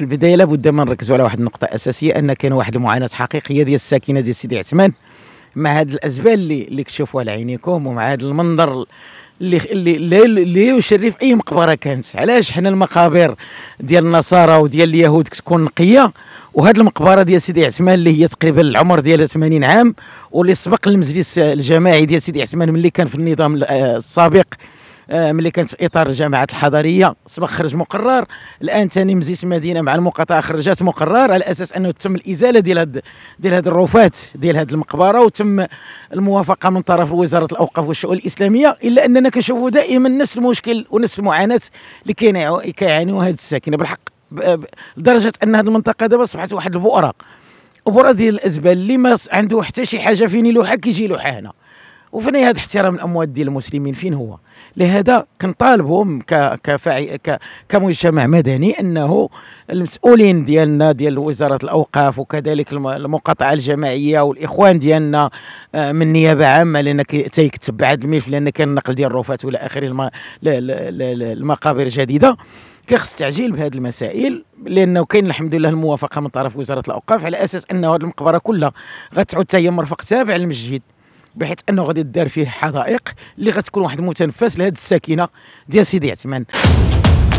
في البدايه لابد ما نركزوا على واحد النقطه اساسيه ان كان واحد المعاناه حقيقيه ديال الساكنه ديال سيدي عثمان مع هاد الازبال اللي اللي كتشوفوها لعينيكم ومع هاد المنظر اللي اللي اللي يشرف اي مقبره كانت علاش حنا المقابر ديال النصارى وديال اليهود كتكون نقيه وهاد المقبره ديال سيدي عثمان اللي هي تقريبا العمر ديالها 80 عام واللي سبق المجلس الجماعي ديال سيدي عثمان ملي كان في النظام آه، السابق آه، ملي كانت في اطار الجامعات الحضريه سبق خرج مقرر الان ثاني مزيس مدينه مع المقاطعه خرجات مقرر على اساس انه تم الازاله ديال هاد ديال هاد الروفات ديال هاد المقبره وتم الموافقه من طرف وزاره الاوقاف والشؤون الاسلاميه الا اننا كنشوفوا دائما نفس المشكل ونفس المعاناه اللي كيعانيوها هاد الساكنه بالحق لدرجه ان هذه المنطقه دابا اصبحت واحد البؤره بؤره ديال الازبال اللي ما عنده حتى شي حاجه فين يلوحها كيجي يلوحها هنا وفي هذا احترام الاموات ديال المسلمين فين هو لهذا كنطالبهم كمجتمع مدني انه المسؤولين ديالنا ديال وزاره الاوقاف وكذلك المقاطعه الجماعيه والاخوان ديالنا آه، من نيابه عامه لان تيكتب بعد الملف لان كان النقل ديال الرفات والى اخره المقابر الجديده كيخص تعجيل بهذه المسائل لانه كاين الحمد لله الموافقه من طرف وزاره الاوقاف على اساس انه هذه المقبره كلها غتعود حتى هي مرفق تابع للمسجد بحيث انه غادي دار فيه حدائق اللي غتكون واحد المتنفس لهذه الساكنه ديال سيدي عثمان